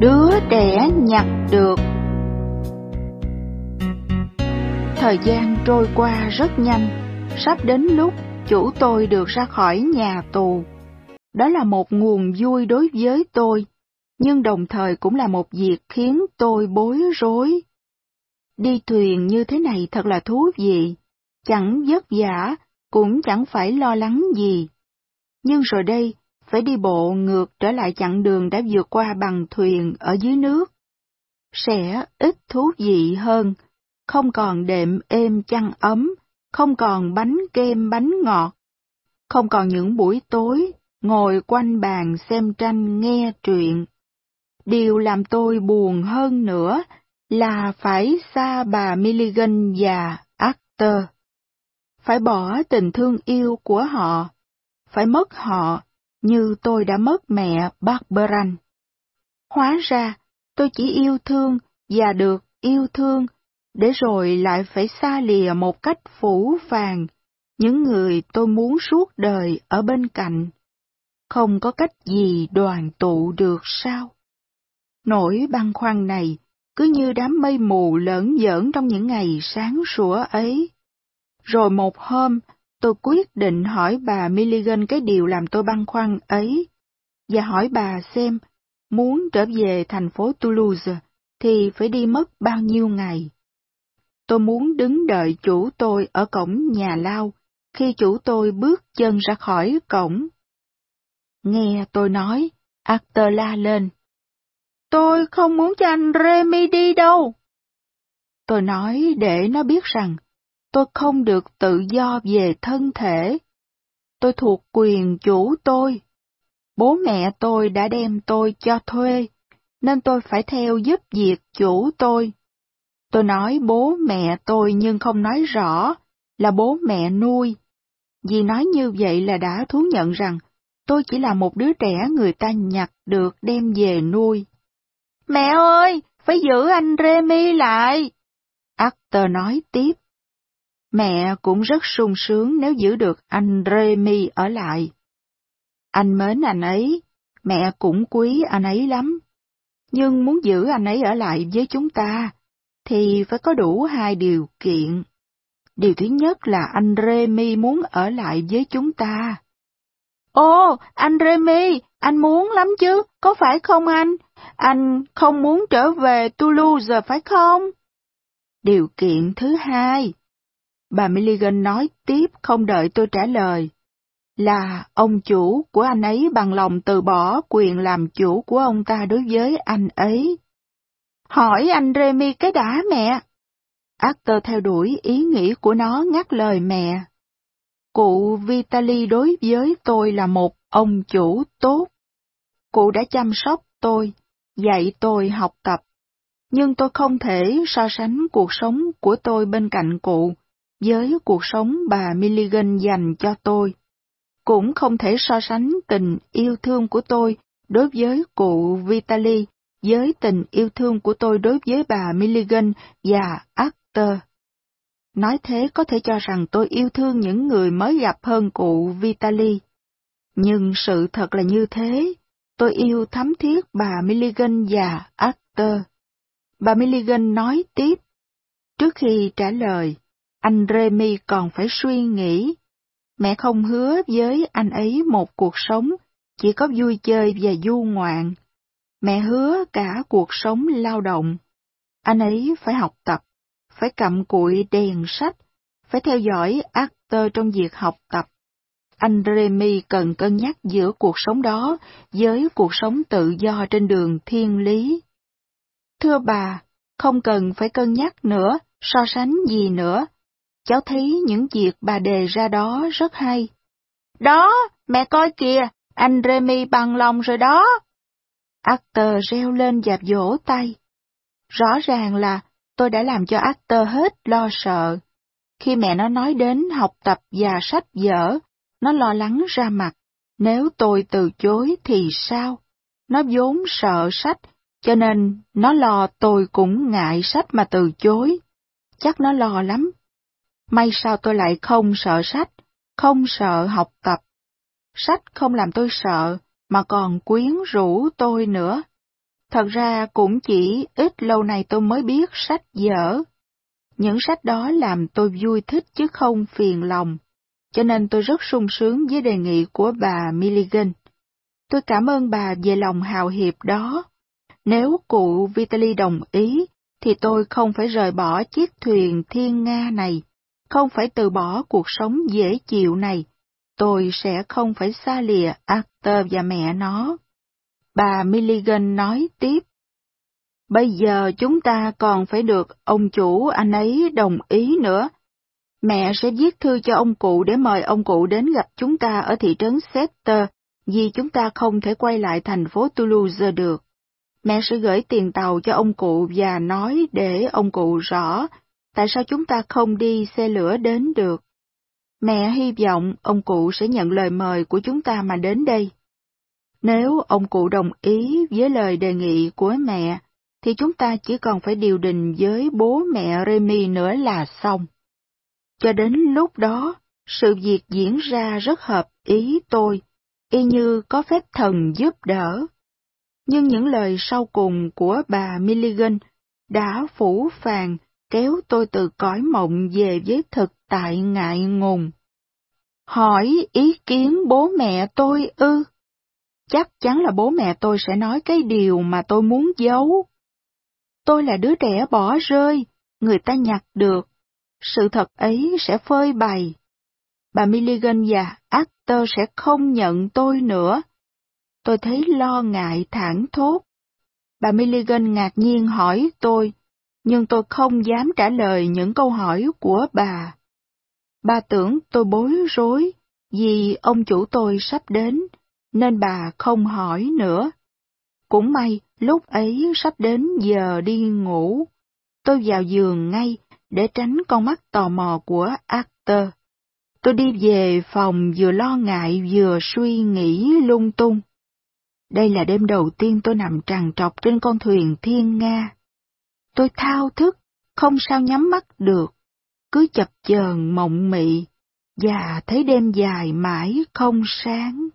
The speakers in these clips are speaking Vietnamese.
đứa trẻ nhặt được Thời gian trôi qua rất nhanh, sắp đến lúc chủ tôi được ra khỏi nhà tù. Đó là một nguồn vui đối với tôi, nhưng đồng thời cũng là một việc khiến tôi bối rối. Đi thuyền như thế này thật là thú vị, chẳng vất vả, cũng chẳng phải lo lắng gì. Nhưng rồi đây, phải đi bộ ngược trở lại chặng đường đã vượt qua bằng thuyền ở dưới nước. Sẽ ít thú vị hơn, không còn đệm êm chăn ấm, không còn bánh kem bánh ngọt, không còn những buổi tối ngồi quanh bàn xem tranh nghe truyện. Điều làm tôi buồn hơn nữa là phải xa bà Milligan và Arthur. Phải bỏ tình thương yêu của họ, phải mất họ như tôi đã mất mẹ Barbaran. Hóa ra, tôi chỉ yêu thương và được yêu thương, để rồi lại phải xa lìa một cách phủ phàng những người tôi muốn suốt đời ở bên cạnh. Không có cách gì đoàn tụ được sao? Nỗi băn khoăn này cứ như đám mây mù lởn giởn trong những ngày sáng sủa ấy. Rồi một hôm, tôi quyết định hỏi bà Milligan cái điều làm tôi băn khoăn ấy, và hỏi bà xem, muốn trở về thành phố Toulouse thì phải đi mất bao nhiêu ngày. Tôi muốn đứng đợi chủ tôi ở cổng nhà lao khi chủ tôi bước chân ra khỏi cổng. Nghe tôi nói, Arthur la lên. Tôi không muốn cho anh Remy đi đâu. Tôi nói để nó biết rằng tôi không được tự do về thân thể. Tôi thuộc quyền chủ tôi. Bố mẹ tôi đã đem tôi cho thuê, nên tôi phải theo giúp việc chủ tôi. Tôi nói bố mẹ tôi nhưng không nói rõ là bố mẹ nuôi. Vì nói như vậy là đã thú nhận rằng tôi chỉ là một đứa trẻ người ta nhặt được đem về nuôi. Mẹ ơi, phải giữ anh Remy lại! Actor nói tiếp Mẹ cũng rất sung sướng nếu giữ được anh Remy ở lại. Anh mến anh ấy, mẹ cũng quý anh ấy lắm. Nhưng muốn giữ anh ấy ở lại với chúng ta, thì phải có đủ hai điều kiện. Điều thứ nhất là anh Remy muốn ở lại với chúng ta. Ô, anh Remy, anh muốn lắm chứ, có phải không anh? Anh không muốn trở về Toulouse phải không? Điều kiện thứ hai Bà Milligan nói tiếp không đợi tôi trả lời. Là ông chủ của anh ấy bằng lòng từ bỏ quyền làm chủ của ông ta đối với anh ấy. Hỏi anh Remy cái đã mẹ. Arthur theo đuổi ý nghĩ của nó ngắt lời mẹ. Cụ Vitali đối với tôi là một ông chủ tốt. Cụ đã chăm sóc tôi, dạy tôi học tập. Nhưng tôi không thể so sánh cuộc sống của tôi bên cạnh cụ với cuộc sống bà Milligan dành cho tôi. Cũng không thể so sánh tình yêu thương của tôi đối với cụ Vitali với tình yêu thương của tôi đối với bà Milligan và Arthur. Nói thế có thể cho rằng tôi yêu thương những người mới gặp hơn cụ Vitali. Nhưng sự thật là như thế, tôi yêu thắm thiết bà Milligan và Arthur. Bà Milligan nói tiếp, trước khi trả lời, anh Remy còn phải suy nghĩ. Mẹ không hứa với anh ấy một cuộc sống, chỉ có vui chơi và du ngoạn. Mẹ hứa cả cuộc sống lao động. Anh ấy phải học tập, phải cầm cụi đèn sách, phải theo dõi actor trong việc học tập. Anh Remy cần cân nhắc giữa cuộc sống đó với cuộc sống tự do trên đường thiên lý. Thưa bà, không cần phải cân nhắc nữa, so sánh gì nữa, cháu thấy những việc bà đề ra đó rất hay. Đó, mẹ coi kìa, anh Remy bằng lòng rồi đó. Arthur reo lên và dỗ tay. Rõ ràng là tôi đã làm cho Arthur hết lo sợ. Khi mẹ nó nói đến học tập và sách vở, nó lo lắng ra mặt. Nếu tôi từ chối thì sao? Nó vốn sợ sách, cho nên nó lo tôi cũng ngại sách mà từ chối. Chắc nó lo lắm, May sao tôi lại không sợ sách, không sợ học tập. Sách không làm tôi sợ, mà còn quyến rũ tôi nữa. Thật ra cũng chỉ ít lâu này tôi mới biết sách dở. Những sách đó làm tôi vui thích chứ không phiền lòng, cho nên tôi rất sung sướng với đề nghị của bà Milligan. Tôi cảm ơn bà về lòng hào hiệp đó. Nếu cụ Vitali đồng ý, thì tôi không phải rời bỏ chiếc thuyền thiên Nga này không phải từ bỏ cuộc sống dễ chịu này, tôi sẽ không phải xa lìa Arthur và mẹ nó. Bà Milligan nói tiếp. Bây giờ chúng ta còn phải được ông chủ anh ấy đồng ý nữa. Mẹ sẽ viết thư cho ông cụ để mời ông cụ đến gặp chúng ta ở thị trấn Setter, vì chúng ta không thể quay lại thành phố Toulouse được. Mẹ sẽ gửi tiền tàu cho ông cụ và nói để ông cụ rõ tại sao chúng ta không đi xe lửa đến được? Mẹ hy vọng ông cụ sẽ nhận lời mời của chúng ta mà đến đây. Nếu ông cụ đồng ý với lời đề nghị của mẹ, thì chúng ta chỉ còn phải điều đình với bố mẹ Remy nữa là xong. Cho đến lúc đó, sự việc diễn ra rất hợp ý tôi, y như có phép thần giúp đỡ. Nhưng những lời sau cùng của bà Milligan đã phủ phàng kéo tôi từ cõi mộng về với thực tại ngại ngùng. Hỏi ý kiến bố mẹ tôi ư? Chắc chắn là bố mẹ tôi sẽ nói cái điều mà tôi muốn giấu. Tôi là đứa trẻ bỏ rơi, người ta nhặt được. Sự thật ấy sẽ phơi bày. Bà Milligan và Actor sẽ không nhận tôi nữa. Tôi thấy lo ngại thẳng thốt. Bà Milligan ngạc nhiên hỏi tôi, nhưng tôi không dám trả lời những câu hỏi của bà. Bà tưởng tôi bối rối vì ông chủ tôi sắp đến, nên bà không hỏi nữa. Cũng may lúc ấy sắp đến giờ đi ngủ, tôi vào giường ngay để tránh con mắt tò mò của Arthur. Tôi đi về phòng vừa lo ngại vừa suy nghĩ lung tung. Đây là đêm đầu tiên tôi nằm trằn trọc trên con thuyền Thiên Nga tôi thao thức, không sao nhắm mắt được, cứ chập chờn mộng mị, và thấy đêm dài mãi không sáng.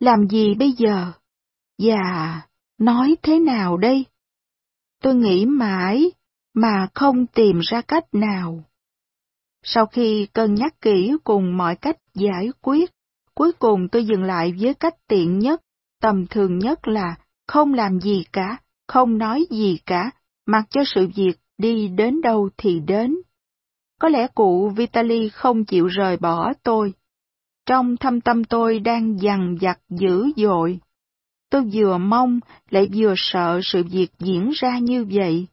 Làm gì bây giờ? Và nói thế nào đây? Tôi nghĩ mãi, mà không tìm ra cách nào. Sau khi cân nhắc kỹ cùng mọi cách giải quyết, cuối cùng tôi dừng lại với cách tiện nhất, tầm thường nhất là không làm gì cả, không nói gì cả, Mặc cho sự việc đi đến đâu thì đến. Có lẽ cụ Vitali không chịu rời bỏ tôi. Trong thâm tâm tôi đang dằn vặt dữ dội. Tôi vừa mong lại vừa sợ sự việc diễn ra như vậy.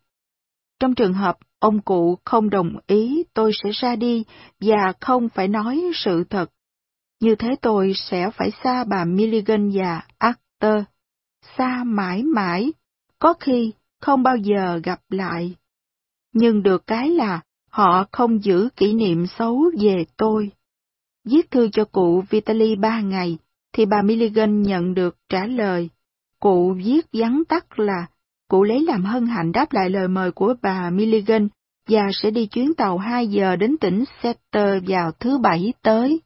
Trong trường hợp ông cụ không đồng ý tôi sẽ ra đi và không phải nói sự thật. Như thế tôi sẽ phải xa bà Milligan và Arthur, xa mãi mãi, có khi không bao giờ gặp lại. Nhưng được cái là họ không giữ kỷ niệm xấu về tôi. Viết thư cho cụ Vitaly ba ngày, thì bà Milligan nhận được trả lời. Cụ viết vắn tắt là, cụ lấy làm hân hạnh đáp lại lời mời của bà Milligan và sẽ đi chuyến tàu 2 giờ đến tỉnh Setter vào thứ Bảy tới.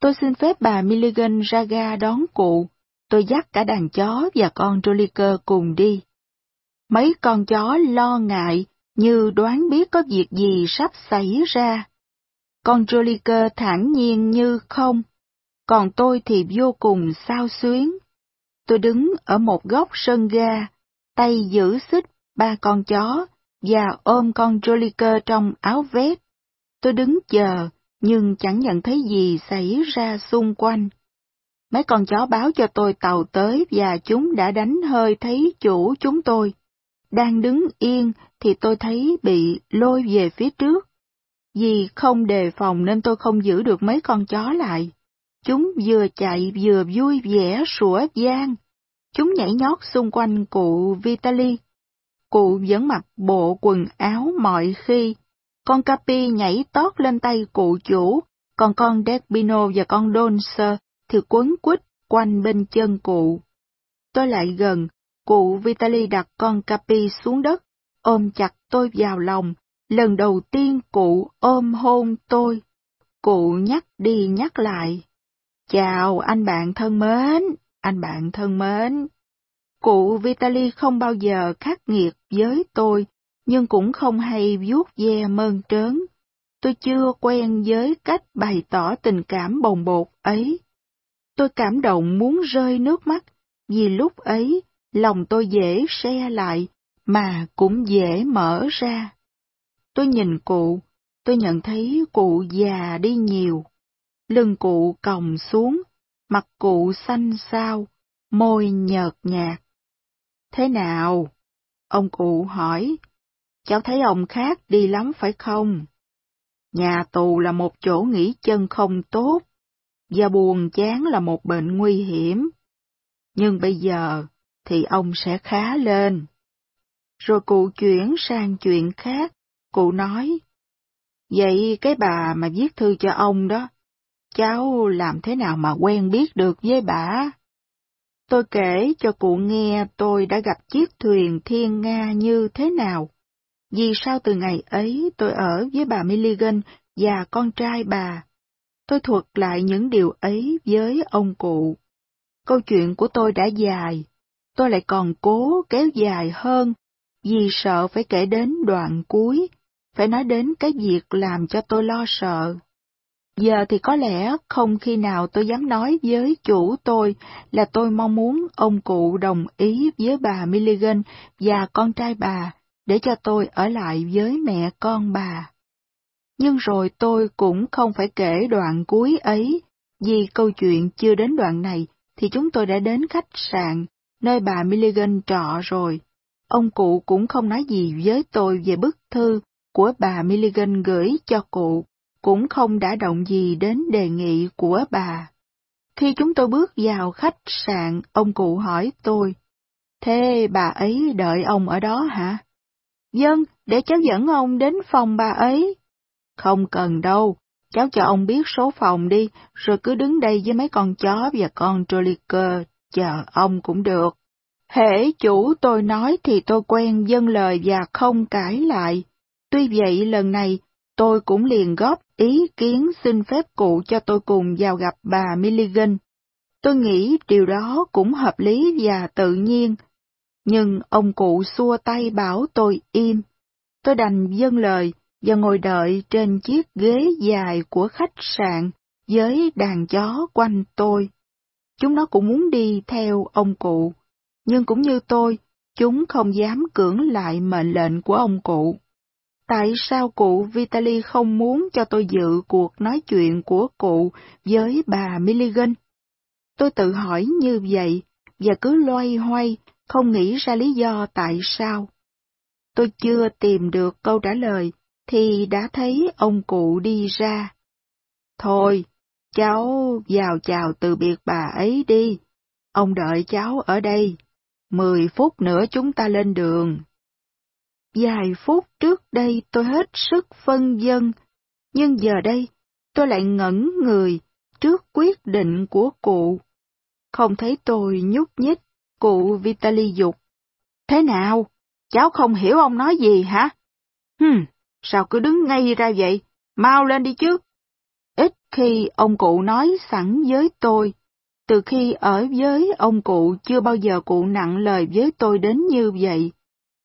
Tôi xin phép bà Milligan ra ga đón cụ. Tôi dắt cả đàn chó và con Joliker cùng đi mấy con chó lo ngại như đoán biết có việc gì sắp xảy ra. Con Joliker thản nhiên như không, còn tôi thì vô cùng sao xuyến. Tôi đứng ở một góc sân ga, tay giữ xích ba con chó và ôm con Joliker trong áo vest. Tôi đứng chờ, nhưng chẳng nhận thấy gì xảy ra xung quanh. Mấy con chó báo cho tôi tàu tới và chúng đã đánh hơi thấy chủ chúng tôi. Đang đứng yên thì tôi thấy bị lôi về phía trước. Vì không đề phòng nên tôi không giữ được mấy con chó lại. Chúng vừa chạy vừa vui vẻ sủa vang. Chúng nhảy nhót xung quanh cụ Vitali. Cụ vẫn mặc bộ quần áo mọi khi. Con Capi nhảy tót lên tay cụ chủ, còn con Despino và con Donser thì quấn quýt quanh bên chân cụ. Tôi lại gần, Cụ Vitali đặt con Capi xuống đất, ôm chặt tôi vào lòng. Lần đầu tiên cụ ôm hôn tôi. Cụ nhắc đi nhắc lại. Chào anh bạn thân mến, anh bạn thân mến. Cụ Vitali không bao giờ khắc nghiệt với tôi, nhưng cũng không hay vuốt ve mơn trớn. Tôi chưa quen với cách bày tỏ tình cảm bồng bột ấy. Tôi cảm động muốn rơi nước mắt, vì lúc ấy lòng tôi dễ xe lại, mà cũng dễ mở ra. Tôi nhìn cụ, tôi nhận thấy cụ già đi nhiều. Lưng cụ còng xuống, mặt cụ xanh xao, môi nhợt nhạt. Thế nào? Ông cụ hỏi. Cháu thấy ông khác đi lắm phải không? Nhà tù là một chỗ nghỉ chân không tốt, và buồn chán là một bệnh nguy hiểm. Nhưng bây giờ, thì ông sẽ khá lên. Rồi cụ chuyển sang chuyện khác, cụ nói, Vậy cái bà mà viết thư cho ông đó, cháu làm thế nào mà quen biết được với bà? Tôi kể cho cụ nghe tôi đã gặp chiếc thuyền thiên Nga như thế nào. Vì sao từ ngày ấy tôi ở với bà Milligan và con trai bà? Tôi thuật lại những điều ấy với ông cụ. Câu chuyện của tôi đã dài, tôi lại còn cố kéo dài hơn, vì sợ phải kể đến đoạn cuối, phải nói đến cái việc làm cho tôi lo sợ. Giờ thì có lẽ không khi nào tôi dám nói với chủ tôi là tôi mong muốn ông cụ đồng ý với bà Milligan và con trai bà để cho tôi ở lại với mẹ con bà. Nhưng rồi tôi cũng không phải kể đoạn cuối ấy, vì câu chuyện chưa đến đoạn này thì chúng tôi đã đến khách sạn nơi bà Milligan trọ rồi. Ông cụ cũng không nói gì với tôi về bức thư của bà Milligan gửi cho cụ, cũng không đã động gì đến đề nghị của bà. Khi chúng tôi bước vào khách sạn, ông cụ hỏi tôi, Thế bà ấy đợi ông ở đó hả? Dân, vâng, để cháu dẫn ông đến phòng bà ấy. Không cần đâu, cháu cho ông biết số phòng đi, rồi cứ đứng đây với mấy con chó và con Joliker chờ ông cũng được. Hễ chủ tôi nói thì tôi quen dân lời và không cãi lại. Tuy vậy lần này tôi cũng liền góp ý kiến xin phép cụ cho tôi cùng vào gặp bà Milligan. Tôi nghĩ điều đó cũng hợp lý và tự nhiên. Nhưng ông cụ xua tay bảo tôi im. Tôi đành dâng lời và ngồi đợi trên chiếc ghế dài của khách sạn với đàn chó quanh tôi. Chúng nó cũng muốn đi theo ông cụ, nhưng cũng như tôi, chúng không dám cưỡng lại mệnh lệnh của ông cụ. Tại sao cụ Vitali không muốn cho tôi dự cuộc nói chuyện của cụ với bà Milligan? Tôi tự hỏi như vậy, và cứ loay hoay, không nghĩ ra lý do tại sao. Tôi chưa tìm được câu trả lời, thì đã thấy ông cụ đi ra. Thôi, Cháu vào chào từ biệt bà ấy đi. Ông đợi cháu ở đây. Mười phút nữa chúng ta lên đường. Vài phút trước đây tôi hết sức phân dân, nhưng giờ đây tôi lại ngẩn người trước quyết định của cụ. Không thấy tôi nhúc nhích, cụ Vitali dục. Thế nào? Cháu không hiểu ông nói gì hả? Hừm, sao cứ đứng ngay ra vậy? Mau lên đi chứ. Ít khi ông cụ nói sẵn với tôi. Từ khi ở với ông cụ chưa bao giờ cụ nặng lời với tôi đến như vậy.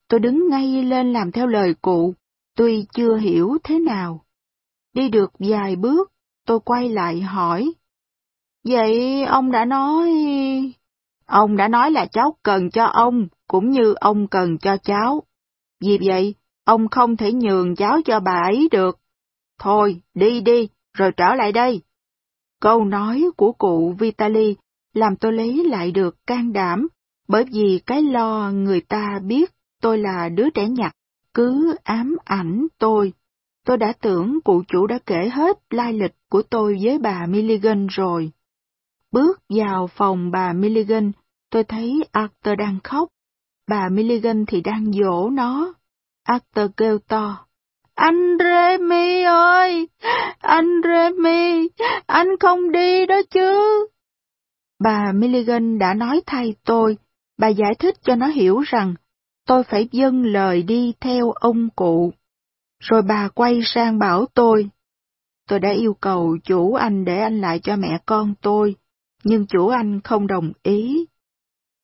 Tôi đứng ngay lên làm theo lời cụ, tuy chưa hiểu thế nào. Đi được vài bước, tôi quay lại hỏi. Vậy ông đã nói... Ông đã nói là cháu cần cho ông, cũng như ông cần cho cháu. Vì vậy, ông không thể nhường cháu cho bà ấy được. Thôi, đi đi, rồi trở lại đây. Câu nói của cụ Vitali làm tôi lấy lại được can đảm, bởi vì cái lo người ta biết tôi là đứa trẻ nhặt, cứ ám ảnh tôi. Tôi đã tưởng cụ chủ đã kể hết lai lịch của tôi với bà Milligan rồi. Bước vào phòng bà Milligan, tôi thấy Arthur đang khóc, bà Milligan thì đang dỗ nó. Arthur kêu to. Anh Remy ơi! Anh Remy! Anh không đi đó chứ! Bà Milligan đã nói thay tôi. Bà giải thích cho nó hiểu rằng tôi phải dâng lời đi theo ông cụ. Rồi bà quay sang bảo tôi. Tôi đã yêu cầu chủ anh để anh lại cho mẹ con tôi, nhưng chủ anh không đồng ý.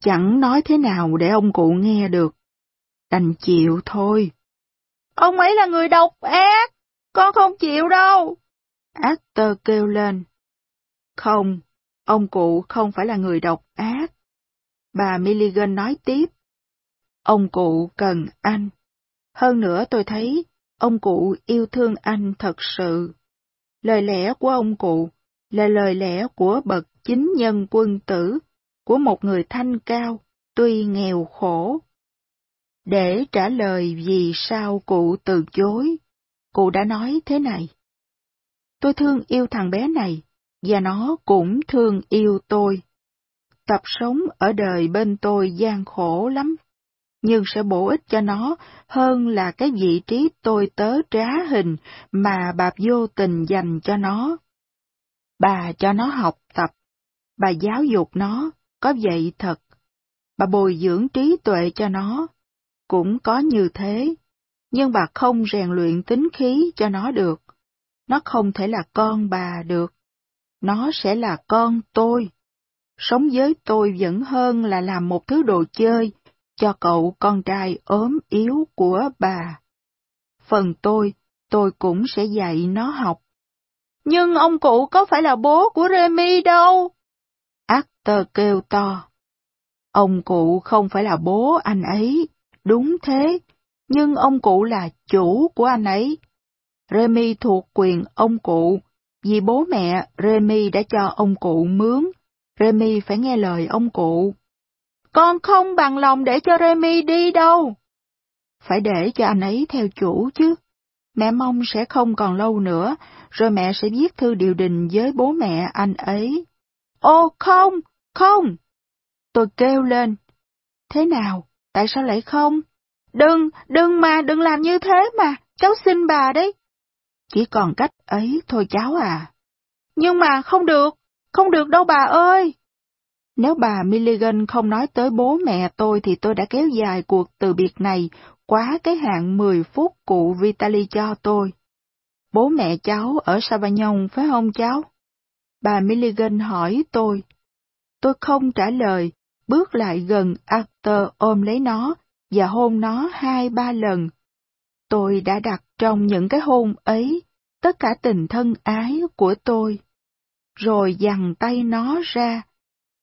Chẳng nói thế nào để ông cụ nghe được. Đành chịu thôi. Ông ấy là người độc ác, con không chịu đâu. Aster kêu lên. Không, ông cụ không phải là người độc ác. Bà Milligan nói tiếp. Ông cụ cần anh. Hơn nữa tôi thấy ông cụ yêu thương anh thật sự. Lời lẽ của ông cụ là lời lẽ của bậc chính nhân quân tử, của một người thanh cao, tuy nghèo khổ để trả lời vì sao cụ từ chối, cụ đã nói thế này. Tôi thương yêu thằng bé này, và nó cũng thương yêu tôi. Tập sống ở đời bên tôi gian khổ lắm, nhưng sẽ bổ ích cho nó hơn là cái vị trí tôi tớ trá hình mà bà vô tình dành cho nó. Bà cho nó học tập, bà giáo dục nó, có vậy thật. Bà bồi dưỡng trí tuệ cho nó, cũng có như thế, nhưng bà không rèn luyện tính khí cho nó được. Nó không thể là con bà được. Nó sẽ là con tôi. Sống với tôi vẫn hơn là làm một thứ đồ chơi cho cậu con trai ốm yếu của bà. Phần tôi, tôi cũng sẽ dạy nó học. Nhưng ông cụ có phải là bố của Remy đâu. Actor kêu to. Ông cụ không phải là bố anh ấy. Đúng thế, nhưng ông cụ là chủ của anh ấy. Remy thuộc quyền ông cụ, vì bố mẹ Remy đã cho ông cụ mướn, Remy phải nghe lời ông cụ. Con không bằng lòng để cho Remy đi đâu. Phải để cho anh ấy theo chủ chứ. Mẹ mong sẽ không còn lâu nữa, rồi mẹ sẽ viết thư điều đình với bố mẹ anh ấy. Ô không, không! Tôi kêu lên. Thế nào? Tại sao lại không? Đừng, đừng mà, đừng làm như thế mà, cháu xin bà đấy. Chỉ còn cách ấy thôi cháu à. Nhưng mà không được, không được đâu bà ơi. Nếu bà Milligan không nói tới bố mẹ tôi thì tôi đã kéo dài cuộc từ biệt này quá cái hạn 10 phút cụ Vitali cho tôi. Bố mẹ cháu ở Savagnon phải không cháu? Bà Milligan hỏi tôi. Tôi không trả lời, bước lại gần Arthur ôm lấy nó và hôn nó hai ba lần. Tôi đã đặt trong những cái hôn ấy tất cả tình thân ái của tôi. Rồi giằng tay nó ra,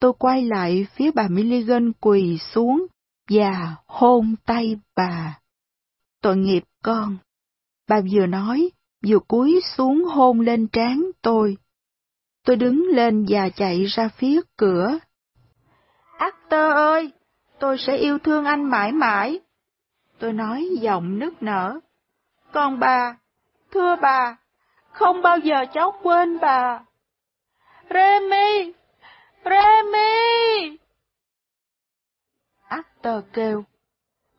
tôi quay lại phía bà Milligan quỳ xuống và hôn tay bà. Tội nghiệp con. Bà vừa nói, vừa cúi xuống hôn lên trán tôi. Tôi đứng lên và chạy ra phía cửa. Actor ơi, tôi sẽ yêu thương anh mãi mãi. Tôi nói giọng nức nở. Còn bà, thưa bà, không bao giờ cháu quên bà. Remy, Remy! Actor kêu.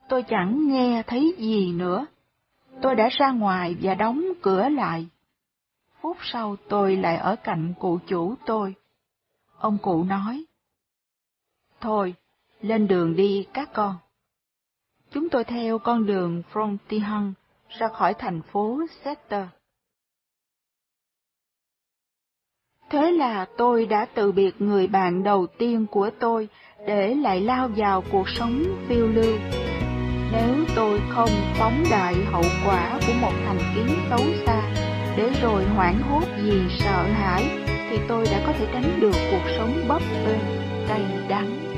Tôi chẳng nghe thấy gì nữa. Tôi đã ra ngoài và đóng cửa lại. Phút sau tôi lại ở cạnh cụ chủ tôi. Ông cụ nói, Thôi, lên đường đi các con. Chúng tôi theo con đường Frontihan ra khỏi thành phố Setter. Thế là tôi đã từ biệt người bạn đầu tiên của tôi để lại lao vào cuộc sống phiêu lưu. Nếu tôi không phóng đại hậu quả của một thành kiến xấu xa, để rồi hoảng hốt vì sợ hãi, thì tôi đã có thể tránh được cuộc sống bấp bênh, cay đắng.